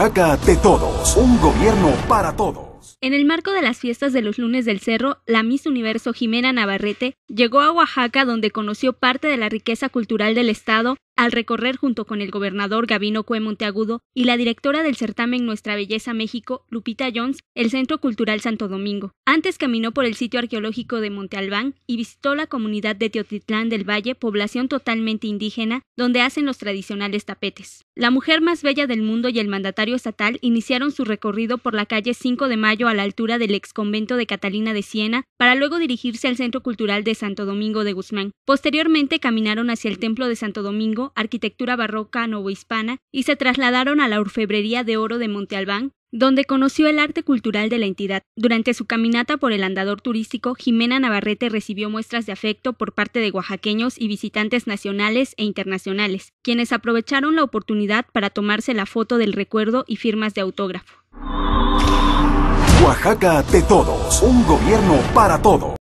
Oaxaca de todos, un gobierno para todos. En el marco de las fiestas de los lunes del Cerro, la Miss Universo Jimena Navarrete llegó a Oaxaca donde conoció parte de la riqueza cultural del estado al recorrer junto con el gobernador Gabino Cue Monteagudo y la directora del certamen Nuestra Belleza México, Lupita Jones, el Centro Cultural Santo Domingo. Antes caminó por el sitio arqueológico de Monte Albán y visitó la comunidad de Teotitlán del Valle, población totalmente indígena, donde hacen los tradicionales tapetes. La mujer más bella del mundo y el mandatario estatal iniciaron su recorrido por la calle 5 de Mayo a la altura del ex convento de Catalina de Siena, para luego dirigirse al Centro Cultural de Santo Domingo de Guzmán. Posteriormente caminaron hacia el Templo de Santo Domingo arquitectura barroca novohispana y se trasladaron a la Orfebrería de Oro de Albán, donde conoció el arte cultural de la entidad. Durante su caminata por el andador turístico, Jimena Navarrete recibió muestras de afecto por parte de oaxaqueños y visitantes nacionales e internacionales, quienes aprovecharon la oportunidad para tomarse la foto del recuerdo y firmas de autógrafo. Oaxaca de todos, un gobierno para todos.